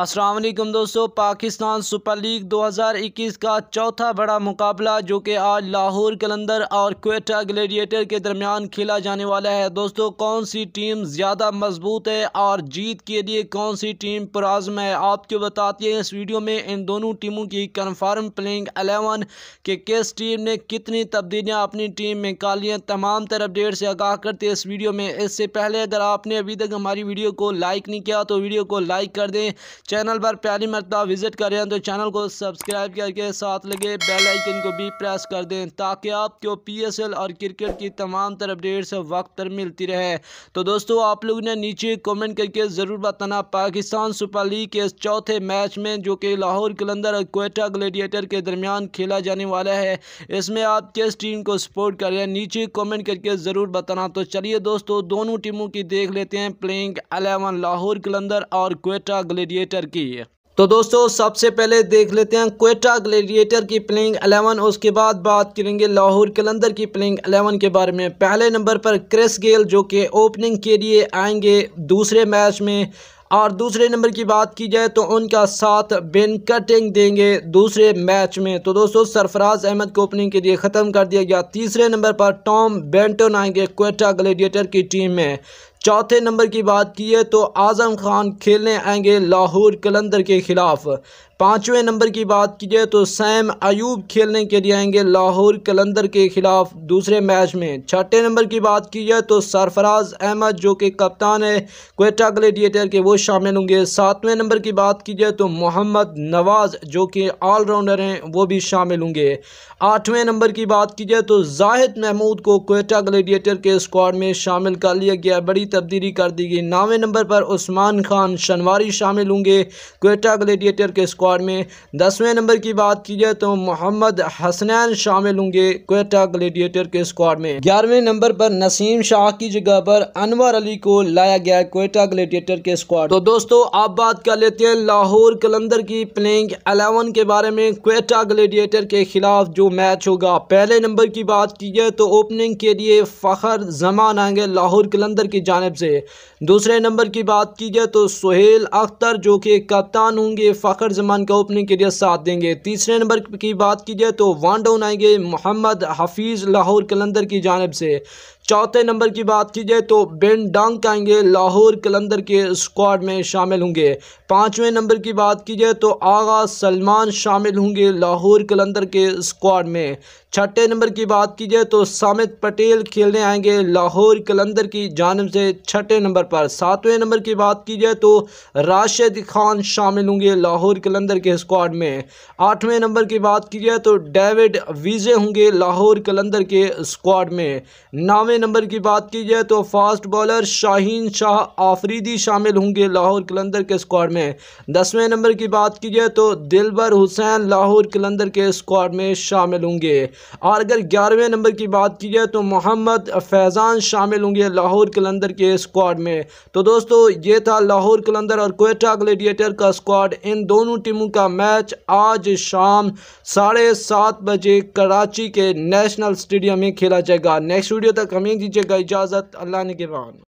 असलम दोस्तों Pakistan super league 2021 का चौथा बड़ा मुकाबला जो कि आज लाहौर कलंदर और क्वेटा ग्लेडिएटर के दरमियान खेला जाने वाला है दोस्तों कौन सी टीम ज़्यादा मजबूत है और जीत के लिए कौन सी टीम प्राजम है आपको बताते हैं इस वीडियो में इन दोनों टीमों की कन्फर्म प्लेइंग एलेवन के किस टीम ने कितनी तब्दीलियाँ अपनी टीम में निकाली हैं तमाम तर अपडेट से आगाह करते इस वीडियो में इससे पहले अगर आपने अभी तक हमारी वीडियो को लाइक नहीं किया तो वीडियो को लाइक कर दें चैनल पर पहली मरतबा विज़िट करें तो चैनल को सब्सक्राइब करके साथ लगे बेल आइकन को भी प्रेस कर दें ताकि आपको पी एस एल और क्रिकेट की तमाम तर अपडेट्स वक्त पर मिलती रहे तो दोस्तों आप लोगों ने नीचे कमेंट करके ज़रूर बताना पाकिस्तान सुपर लीग के चौथे मैच में जो कि लाहौर कलंदर और कोयटा ग्लेडिएटर के दरमियान खेला जाने वाला है इसमें आप किस टीम को सपोर्ट कर रहे हैं नीचे कमेंट करके ज़रूर बताना तो चलिए दोस्तों दोनों टीमों की देख लेते हैं प्लेइंग अलेवन लाहौर कलंदर और कोयटा ग्लेडिएटर ग्लेडिएटर की तो दोस्तों सबसे पहले देख लेते हैं कोयटा ग्लेडिएटर की प्लेइंग एलेवन उसके बाद बात करेंगे लाहौर कलंदर की प्लेइंग एलेवन के बारे में पहले नंबर पर क्रिस गेल जो कि ओपनिंग के लिए आएंगे दूसरे मैच में और दूसरे नंबर की बात की जाए तो उनका साथ बेन कटिंग देंगे दूसरे मैच में तो दोस्तों सरफराज अहमद को ओपनिंग के लिए ख़त्म कर दिया गया तीसरे नंबर पर टॉम बेंटन आएंगे क्वेटा ग्लेडिएटर की टीम में चौथे नंबर की बात की है तो आज़म खान खेलने आएंगे लाहौर कलंदर के ख़िलाफ़ पाँचवें नंबर की बात की जाए तो सैम अयूब खेलने के लिए आएंगे लाहौर कलंदर के ख़िलाफ़ दूसरे मैच में छठे नंबर की बात की जाए तो सरफराज अहमद जो कि कप्तान है कोयटा ग्लेडिएटर के वो शामिल होंगे सातवें नंबर की बात की जाए तो मोहम्मद नवाज़ जो कि ऑलराउंडर हैं वो भी शामिल होंगे आठवें नंबर की बात की जाए तो जाहिद महमूद को कोयटा ग्लेडिएटर के स्क्वाड में शामिल कर लिया गया बड़ी तब्दीली कर दी गई नौवें नंबर पर उस्मान खान शनवारी शामिल होंगे कोयटा ग्लेडिएटर के स्क्वाड में दसवें नंबर की बात की जाए तो मोहम्मद हसनैन शामिल होंगे कोयटा ग्लेडिएटर के स्क्वाड में ग्यारहवें नंबर पर नसीम शाह की जगह पर अनवर अली को लाया गया कोटा ग्लेडिएटर के स्क्वाड तो दोस्तों आप बात कर लेते हैं लाहौर कलंदर की प्लेइंग अलेवन के बारे में कोटा ग्लेडिएटर के खिलाफ जो मैच होगा पहले नंबर की बात की जाए तो ओपनिंग के लिए फ़खर जमान आएंगे लाहौर कलंदर की जाने साहब से दूसरे नंबर की बात की जाए तो सुहेल अख्तर जो कि कप्तान होंगे फ़खर जमान का ओपनिंग के लिए साथ देंगे तीसरे नंबर की बात की जाए तो वन डाउन आएंगे मोहम्मद हफीज़ लाहौर कलंदर की जानब से चौथे नंबर की बात की जाए तो बेन डांग आएंगे लाहौर कलंदर के स्क्वाड में शामिल होंगे पाँचवें नंबर की बात की जाए तो आगा सलमान शामिल होंगे लाहौर कलंदर के स्क्वाड में छठे नंबर की बात की जाए तो सामित पटेल खेलने आएंगे लाहौर कलंदर की जानब से छठे नंबर पर सातवें नंबर की बात की जाए तो राशिद खान शामिल होंगे लाहौर कलंदर के स्क्वाड में आठवें नंबर की बात की जाए तो डेविड वीजे होंगे लाहौर कलंदर के स्क्वाड में नौवें ग्यारहवें नंबर की बात की जाए तो फास्ट बॉलर शाहीन शाह आफरीदी शामिल होंगे लाहौर कलंदर के स्क्वाड में दसवें नंबर की बात की जाए तो दिलबर हुसैन लाहौर कलंदर के स्क्वाड में शामिल होंगे और अगर ग्यारहवें नंबर की बात की जाए तो मोहम्मद फैज़ान शामिल होंगे लाहौर कलंदर के स्क्वाड में तो दोस्तों ये था लाहौर कलंदर और कोयटा ग्लेडिएटर का स्क्वाड इन दोनों टीमों का मैच आज शाम साढ़े सात बजे कराची के नेशनल स्टेडियम में खेला जाएगा नेक्स्ट वीडियो तक हमें हमें दीजिएगा इजाज़त अल्लाह ने के